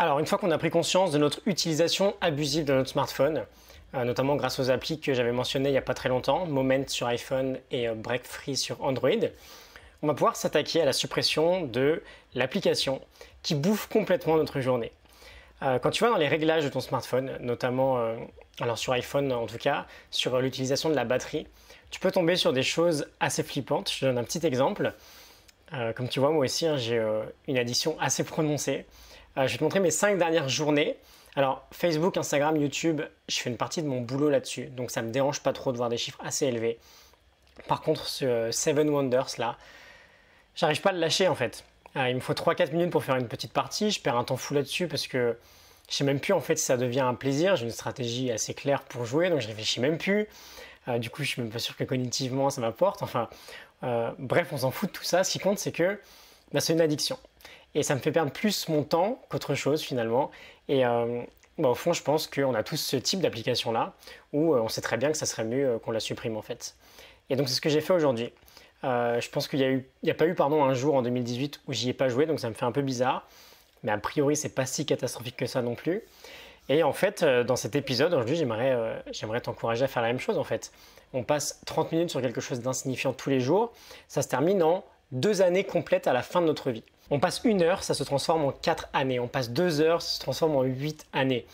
Alors, une fois qu'on a pris conscience de notre utilisation abusive de notre smartphone, euh, notamment grâce aux applis que j'avais mentionnées il n'y a pas très longtemps, Moment sur iPhone et euh, Break Free sur Android, on va pouvoir s'attaquer à la suppression de l'application qui bouffe complètement notre journée. Euh, quand tu vas dans les réglages de ton smartphone, notamment alors sur iPhone en tout cas, sur l'utilisation de la batterie, tu peux tomber sur des choses assez flippantes. Je te donne un petit exemple. Euh, comme tu vois, moi aussi, hein, j'ai euh, une addition assez prononcée. Euh, je vais te montrer mes 5 dernières journées. Alors, Facebook, Instagram, YouTube, je fais une partie de mon boulot là-dessus, donc ça ne me dérange pas trop de voir des chiffres assez élevés. Par contre, ce Seven Wonders là, j'arrive pas à le lâcher en fait. il me faut 3-4 minutes pour faire une petite partie, je perds un temps fou là-dessus parce que je sais même plus en fait si ça devient un plaisir. J'ai une stratégie assez claire pour jouer, donc je réfléchis même plus. du coup, je suis même pas sûr que cognitivement ça m'apporte. Enfin, euh, bref, on s'en fout de tout ça. Ce qui compte, c'est que bah, c'est une addiction. Et ça me fait perdre plus mon temps qu'autre chose finalement. Et euh, bah, au fond, je pense qu'on a tous ce type d'application-là, où euh, on sait très bien que ça serait mieux qu'on la supprime en fait. Et donc c'est ce que j'ai fait aujourd'hui. je pense qu'il n'y a, a, pas eu pardon, un jour en 2018 où j'y ai pas joué, donc ça me fait un peu bizarre. Mais a priori, c'est pas si catastrophique que ça non plus. Et en fait, euh, dans cet épisode, aujourd'hui, euh, j'aimerais, t'encourager à faire la même chose en fait. On passe 30 minutes sur quelque chose d'insignifiant tous les jours, ça se termine en deux années complètes à la fin de notre vie. On passe une heure, ça se transforme en quatre années. On passe deux heures, ça se transforme en huit années.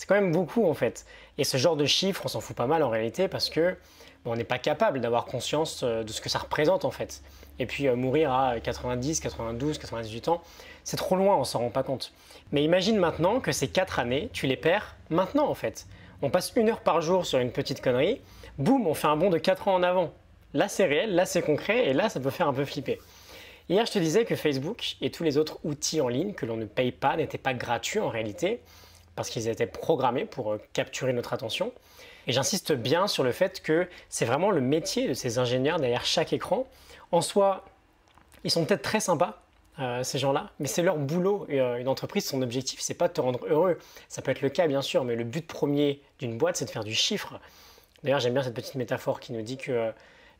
C'est quand même beaucoup en fait. Et ce genre de chiffres, on s'en fout pas mal en réalité parce que on n'est pas capable d'avoir conscience euh, de ce que ça représente en fait. Et puis euh, mourir à 90, 92, 98 ans, c'est trop loin, on s'en rend pas compte. Mais imagine maintenant que ces 4 années, tu les perds maintenant en fait. On passe une heure par jour sur une petite connerie, boum, on fait un bond de 4 ans en avant. Là c'est réel, là c'est concret et là ça peut faire un peu flipper. Hier, je te disais que Facebook et tous les autres outils en ligne que l'on ne paye pas n'étaient pas gratuits en réalité parce qu'ils étaient programmés pour euh, capturer notre attention. Et j'insiste bien sur le fait que c'est vraiment le métier de ces ingénieurs derrière chaque écran. En soi, ils sont peut-être très sympas, euh, ces gens-là, mais c'est leur boulot. Et, euh, une entreprise, son objectif, c'est pas de te rendre heureux. Ça peut être le cas, bien sûr, mais le but premier d'une boîte, c'est de faire du chiffre. D'ailleurs, j'aime bien cette petite métaphore qui nous dit que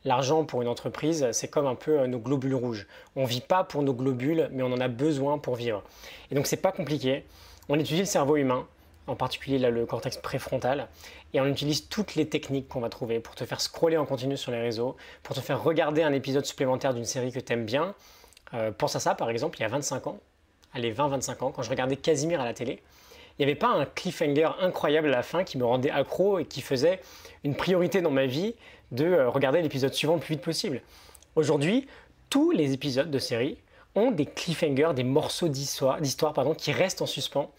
l'argent pour une entreprise, c'est comme un peu nos globules rouges. On vit pas pour nos globules, mais on en a besoin pour vivre. Et donc, c'est pas compliqué. On étudie le cerveau humain, en particulier là, le cortex préfrontal, et on utilise toutes les techniques qu'on va trouver pour te faire scroller en continu sur les réseaux, pour te faire regarder un épisode supplémentaire d'une série que aimes bien. Euh, pense à ça par exemple, il y a 25 ans, allez 20-25 ans, quand je regardais Casimir à la télé, il n'y avait pas un cliffhanger incroyable à la fin qui me rendait accro et qui faisait une priorité dans ma vie de euh, regarder l'épisode suivant le plus vite possible. Aujourd'hui, tous les épisodes de série ont des cliffhangers, des morceaux d'histoire pardon, qui restent en suspens,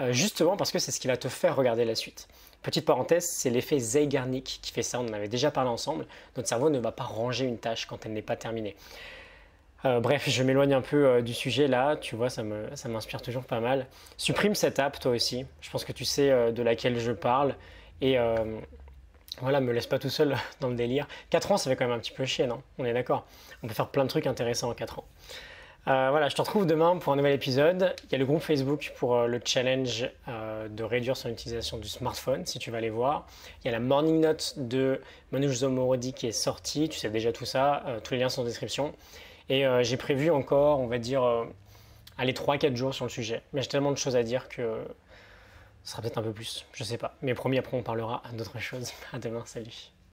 euh, justement parce que c'est ce qui va te faire regarder la suite. Petite parenthèse, c'est l'effet Zeigarnik qui fait ça, on en avait déjà parlé ensemble. Notre cerveau ne va pas ranger une tâche quand elle n'est pas terminée. Euh, bref, je m'éloigne un peu euh, du sujet là, tu vois, ça m'inspire ça toujours pas mal. Supprime cette app toi aussi, je pense que tu sais de laquelle je parle. Et voilà, me laisse pas tout seul dans le délire. 4 ans, ça fait quand même un petit peu chier, non On est d'accord On peut faire plein de trucs intéressants en 4 ans. Euh, voilà, je te retrouve demain pour un nouvel épisode. Il y a le groupe Facebook pour euh, le challenge euh, de réduire son utilisation du smartphone, si tu vas aller voir. Il y a la morning note de Manoj Zomorodi qui est sortie, tu sais déjà tout ça, tous les liens sont en description. Et j'ai prévu encore, on va dire, aller 3-4 jours sur le sujet. Mais j'ai tellement de choses à dire que ce sera peut-être un peu plus, je sais pas. Mais promis, après on parlera d'autres choses. À demain, salut.